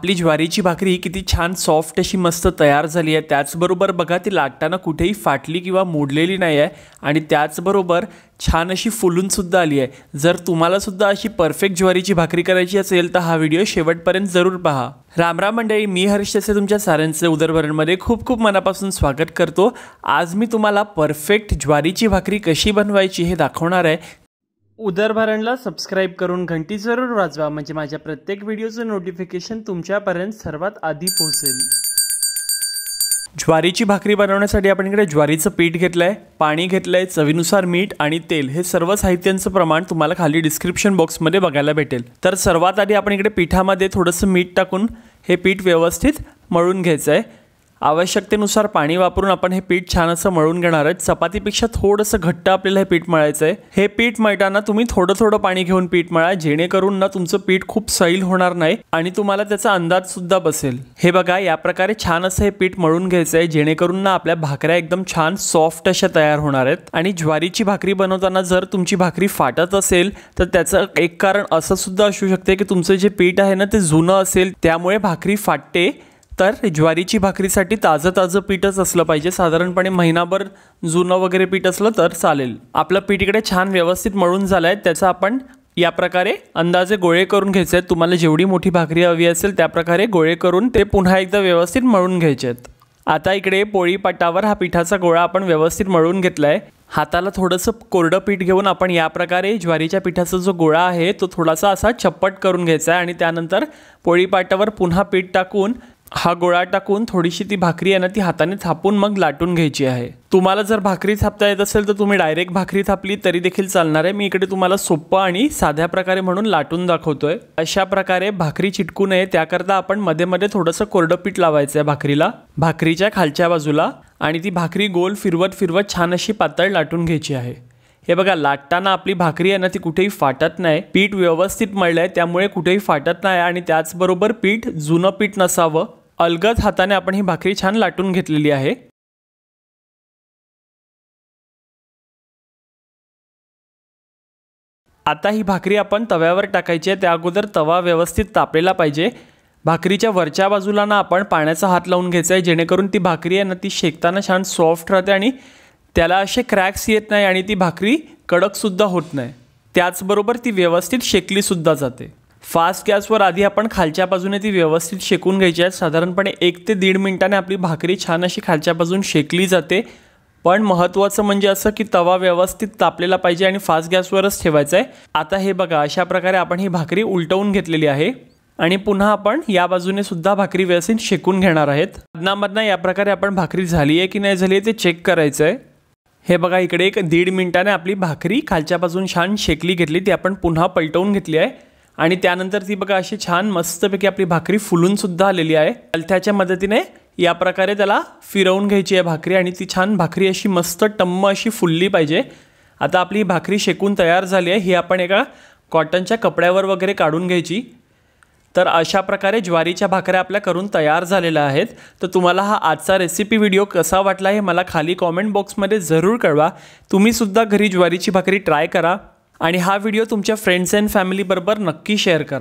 आपली ज्वारीची भाकरी किती छान सॉफ्ट अशी मस्त तयार झाली आहे त्याचबरोबर बघा ती लाटताना कुठेही फाटली किंवा मोडलेली नाही आहे आणि त्याचबरोबर छान अशी फुलूनसुद्धा आली आहे जर तुम्हालासुद्धा अशी परफेक्ट ज्वारीची भाकरी करायची असेल तर हा व्हिडिओ शेवटपर्यंत जरूर पहा रामराम मंडळी मी हर्ष असे तुमच्या साऱ्यांचे उदरभरणमध्ये खूप खूप मनापासून स्वागत करतो आज मी तुम्हाला परफेक्ट ज्वारीची भाकरी कशी बनवायची हे दाखवणार आहे उदरभरणला सबस्क्राईब करून घंटी जरूर वाजवा म्हणजे माझ्या प्रत्येक व्हिडिओचं नोटिफिकेशन तुमच्यापर्यंत सर्वात आधी पोहोचेल ज्वारीची भाकरी बनवण्यासाठी आपण इकडे ज्वारीचं पीठ घेतलं आहे पाणी घेतलं आहे चवीनुसार मीठ आणि तेल हे सर्व साहित्यांचं प्रमाण तुम्हाला खाली डिस्क्रिप्शन बॉक्समध्ये बघायला भेटेल तर सर्वात आधी आपण इकडे पिठामध्ये थोडंसं मीठ टाकून हे पीठ व्यवस्थित मळून घ्यायचं आहे आवश्यकतेनुसार पाणी वापरून आपण हे पीठ छान असं मळून घेणार आहेत चपातीपेक्षा थोडंसं घट्ट आपल्याला हे पीठ मळायचं आहे हे पीठ मळताना तुम्ही थोडं थोडं पाणी घेऊन पीठ मळा जेणेकरून ना तुमचं पीठ खूप सैल होणार नाही आणि तुम्हाला त्याचा अंदाज सुद्धा बसेल हे बघा या प्रकारे छान असं हे पीठ मळून घ्यायचं आहे जेणेकरून ना आपल्या भाकऱ्या एकदम छान सॉफ्ट अशा तयार होणार आहेत आणि ज्वारीची भाकरी बनवताना जर तुमची भाकरी फाटत असेल तर त्याचं एक कारण असं सुद्धा असू शकते की तुमचं जे पीठ आहे ना ते जुनं असेल त्यामुळे भाकरी फाटते तर ज्वारीची भाकरीसाठी ताजं ताजं पीठच असलं पाहिजे साधारणपणे महिनाभर जुनं वगैरे पीठ असलं तर चालेल आपलं पीठ इकडे छान व्यवस्थित मळून झालं आहे त्याचा आपण या प्रकारे अंदाजे गोळे करून घ्यायचे आहेत तुम्हाला जेवढी मोठी भाकरी हवी असेल त्या प्रकारे गोळे करून ते पुन्हा एकदा व्यवस्थित मळून घ्यायचे आहेत आता इकडे पोळीपाटावर हा पिठाचा गोळा आपण व्यवस्थित मळून घेतला आहे हाताला थोडंसं कोरडं पीठ घेऊन आपण या प्रकारे ज्वारीच्या पिठाचा जो गोळा आहे तो थोडासा असा छप्पट करून घ्यायचा आहे आणि त्यानंतर पोळीपाटावर पुन्हा पीठ टाकून हा गोळा टाकून थोडीशी ती भाकरी आहे ना ती हाताने थापून मग लाटून घ्यायची आहे तुम्हाला जर भाकरी थापता येत असेल तर तुम्ही डायरेक्ट भाकरी थापली तरी देखील चालणार आहे मी इकडे तुम्हाला सोपं आणि साध्या प्रकारे म्हणून लाटून दाखवतोय अशा प्रकारे भाकरी चिटकू नये त्याकरता आपण मध्ये मध्ये थोडंसं कोरडं पीठ लावायचं आहे भाकरीला भाकरीच्या खालच्या बाजूला आणि ती भाकरी गोल फिरवत फिरवत छान अशी पातळ लाटून घ्यायची आहे हे बघा लाटताना आपली भाकरी आहे ना ती कुठेही फाटत नाही पीठ व्यवस्थित मळलं आहे त्यामुळे कुठेही फाटत नाही आणि त्याचबरोबर पीठ जुनं पीठ नसावं अलगद हाताने आपण ही भाकरी छान लाटून घेतलेली आहे आता ही भाकरी आपण तव्यावर टाकायची आहे त्या अगोदर तवा व्यवस्थित तापलेला पाहिजे भाकरीच्या वरच्या बाजूला ना आपण पाण्याचा हात लावून घ्यायचा आहे जेणेकरून ती भाकरी आहे ना ती शेकताना छान सॉफ्ट राहते आणि त्याला असे क्रॅक्स येत नाही आणि ती भाकरी कडकसुद्धा होत नाही त्याचबरोबर ती व्यवस्थित शेकलीसुद्धा जाते फास्ट गॅसवर आधी आपण खालच्या बाजूने ती व्यवस्थित शेकून घ्यायची आहे साधारणपणे एक ते दीड मिनिटाने आपली भाकरी छान अशी खालच्या बाजून शेकली जाते पण महत्त्वाचं म्हणजे असं की तवा व्यवस्थित तापलेला पाहिजे आणि फास्ट गॅसवरच ठेवायचं आहे आता हे बघा अशा प्रकारे आपण ही भाकरी उलटवून घेतलेली आहे आणि पुन्हा आपण या बाजूने सुद्धा भाकरी व्यवस्थित शेकून घेणार आहेत अदनामधनं या प्रकारे आपण भाकरी झाली आहे की नाही झाली आहे ते चेक करायचं आहे हे बघा इकडे एक दीड मिनिटाने आपली भाकरी खालच्या बाजून छान शेकली घेतली ती आपण पुन्हा पलटवून घेतली आहे आणि त्यानंतर ती बघा अशी छान मस्तपैकी आपली भाकरी फुलूनसुद्धा आलेली आहे अलथ्याच्या मदतीने या प्रकारे त्याला फिरवून घ्यायची आहे भाकरी आणि ती छान भाकरी अशी मस्त टम्म अशी फुलली पाहिजे आता आपली भाकरी शेकून तयार झाली आहे ही आपण एका कॉटनच्या कपड्यावर वगैरे काढून घ्यायची तर अशा प्रकारे ज्वारीच्या भाकऱ्या आपल्या करून तयार झालेल्या आहेत तर तुम्हाला हा आजचा रेसिपी व्हिडिओ कसा वाटला हे मला खाली कॉमेंट बॉक्समध्ये जरूर कळवा तुम्हीसुद्धा घरी ज्वारीची भाकरी ट्राय करा आणि हा व्हिडिओ तुमच्या फ्रेंड्स अँड फॅमिलीबरोबर नक्की शेअर करा